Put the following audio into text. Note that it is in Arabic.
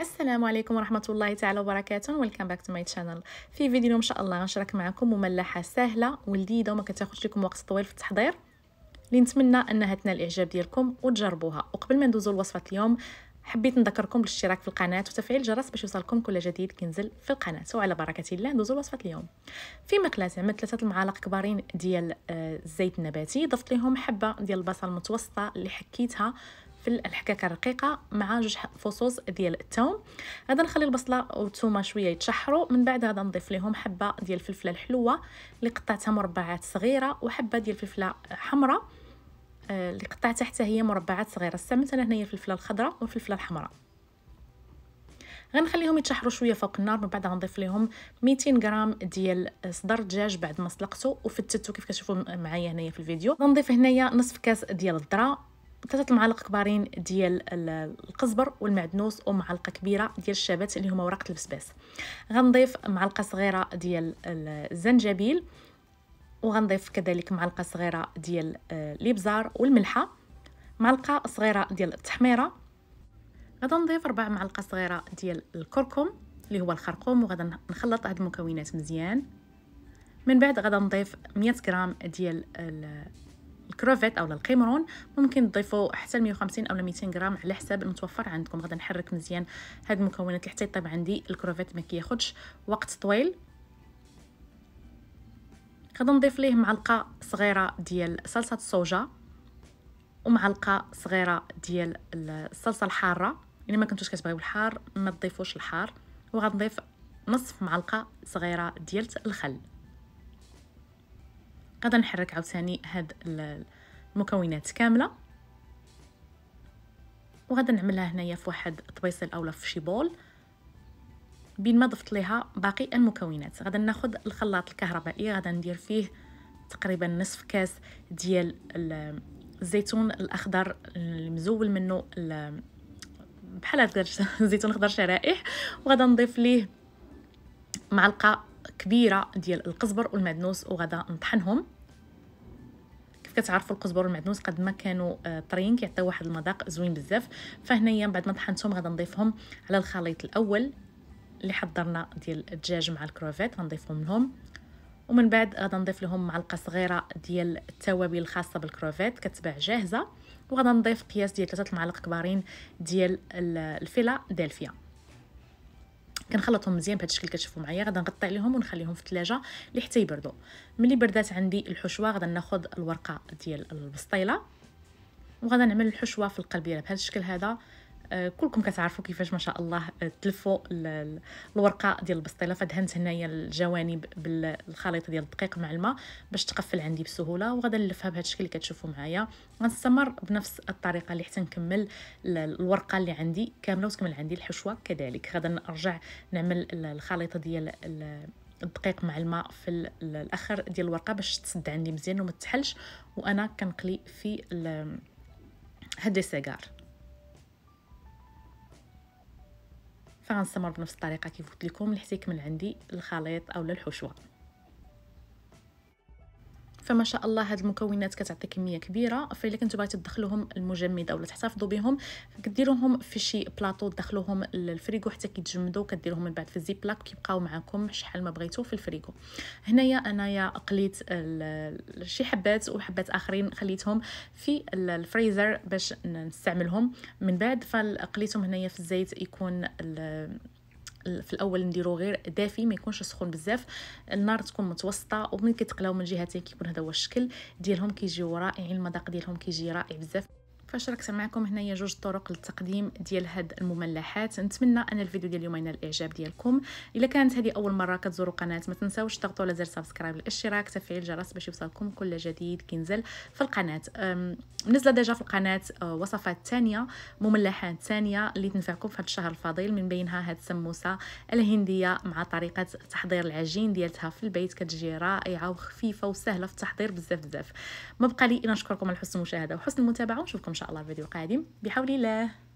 السلام عليكم ورحمه الله تعالى وبركاته ويلكم باك تو ماي شانل في فيديو ان شاء الله غنشارك معكم مملحه سهله ولذيذه وما كتاخذش لكم وقت طويل في التحضير اللي نتمنى انها تنال الاعجاب ديالكم وتجربوها وقبل ما ندوزو لوصفه اليوم حبيت نذكركم بالاشتراك في القناه وتفعيل الجرس باش يوصلكم كل جديد كينزل في القناه وعلى بركه الله ندوزو لوصفه اليوم في مقلاة عملت ثلاثه المعالق كبارين ديال آه، الزيت النباتي ضفت لهم حبه ديال البصل المتوسطه اللي حكيتها في الحكاكه الرقيقه مع جوج فصوص ديال الثوم غادي نخلي البصله والثومه شويه يتشحروا من بعد غادي نضيف لهم حبه ديال الفلفله الحلوه اللي قطعتها مربعات صغيره وحبه ديال الفلفله حمراء آه، اللي قطعتها حتى هي مربعات صغيره استعملت انا هنايا الفلفله الخضراء والفلفله الحمراء غنخليهم يتشحروا شويه فوق النار من بعد غنضيف لهم 200 غرام ديال صدر دجاج بعد ما سلقته وفتتو كيف كتشوفوا معايا هنايا في الفيديو غنضيف هنايا نصف كاس ديال الذره ثلاثه المعالق كبارين ديال القزبر والمعدنوس ومعلقه كبيره ديال الشبت اللي هما ورقه البسباس غنضيف معلقه صغيره ديال الزنجبيل وغنضيف كذلك معلقه صغيره ديال الابزار آه، والملحه معلقه صغيره ديال التحميره غادي نضيف ربع معلقه صغيره ديال الكركم اللي هو الخرقوم وغادي نخلط هاد المكونات مزيان من بعد غادي نضيف 100 غرام ديال الكروفيت او القيمرون ممكن تضيفوا حتى 150 او 200 غرام على حساب المتوفر عندكم غادي نحرك مزيان هاد المكونات حتى يطيب عندي الكروفيت ما كياخذش وقت طويل غادي نضيف ليه معلقه صغيره ديال صلصه الصوجا ومعلقه صغيره ديال الصلصه الحاره الا يعني ما كنتوش كتبغيو الحار ما تضيفوش الحار وغنضيف نصف معلقه صغيره ديال الخل غادا نحرك عاوتاني هاد المكونات كامله وغادا نعملها هنايا في واحد طبيصل اولا في شي بول بين ما ضفت ليها باقي المكونات غادا ناخذ الخلاط الكهربائي غادا ندير فيه تقريبا نصف كاس ديال الزيتون الاخضر المزول منه بحال هكا الزيتون الاخضر شرائح وغادا نضيف ليه معلقه كبيره ديال القزبر والمعدنوس وغدا نطحنهم كيف كتعرفوا القزبر والمعدنوس قد ما كانوا آه، طريين كيعطيو واحد المذاق زوين بزاف فهنايا بعد ما طحنتهم غدا نضيفهم على الخليط الاول اللي حضرنا ديال الدجاج مع الكروفيت غنضيفهم لهم ومن بعد غدا نضيف لهم معلقه صغيره ديال التوابل الخاصه بالكروفيت كتباع جاهزه وغدا نضيف قياس ديال ثلاثه المعالق كبارين ديال الفيلا دالفيا كنخلطهم مزيان بهذا الشكل كتشوفوا معايا غادي نغطي عليهم ونخليهم في الثلاجه اللي حتى يبردوا ملي بردات عندي الحشوه غادي ناخذ الورقه ديال البسطيله وغادي نعمل الحشوه في القلب ديالها بهذا الشكل هذا آه، كلكم كتعرفوا كيفاش ما شاء الله آه، تلفوا الورقه ديال البسطيله فدهنت هنايا الجوانب بالخليط ديال الدقيق مع الماء باش تقفل عندي بسهوله وغادا نلفها بهذا الشكل اللي كتشوفوا معايا غنستمر بنفس الطريقه اللي حتى نكمل الورقه اللي عندي كامله وتكمل عندي الحشوه كذلك غادا نرجع نعمل الخليط ديال الدقيق مع الماء في الاخر ديال الورقه باش تسد عندي مزيان وما تحلش وانا كنقلي في هاد السيجار فغنستمر بنفس الطريقه كيف قلت لكم لحتى يكمل عندي الخليط اولا الحشوه فما شاء الله هاد المكونات كتعطي كميه كبيره فالا كنتو بغيتو تدخلوهم المجمد اولا تحتفظوا بهم كديروهم في شي بلاطو تدخلوهم للفريغو حتى كيتجمدوا كديروهم من بعد في الزيب لاك كيبقاو معاكم شحال ما بغيتو في الفريغو هنايا انايا قليت شي حبات وحبات اخرين خليتهم في الفريزر باش نستعملهم من بعد فقليتهم هنايا في الزيت يكون في الاول نديرو غير دافي ما يكونش سخون بزاف النار تكون متوسطه ومن كيتقلاو من جهتين كيكون هذا هو الشكل ديالهم كيجيو رائعين المذاق ديالهم كيجي رائع بزاف فاش راك سمعكم هنايا جوج طرق للتقديم ديال هاد المملحات نتمنى ان الفيديو ديال اليوم ينال الاعجاب ديالكم الا كانت هذه اول مره كتزوروا قناه ما تنساوش تضغطوا على زر سبسكرايب الاشتراك تفعيل الجرس باش يوصلكم كل جديد كينزل في القناه منزله ديجا في القناه أه، وصفات ثانيه مملحات ثانيه اللي تنفعكم في هذا الشهر الفضيل من بينها هاد السموسه الهنديه مع طريقه تحضير العجين ديالتها في البيت كتجي رائعه وخفيفه وسهله في التحضير بزاف بزاف ما بقى لي الا نشكركم على حسن المشاهده وحسن المتابعه ونشوفكم شاء الله فيديو قادم بحول الله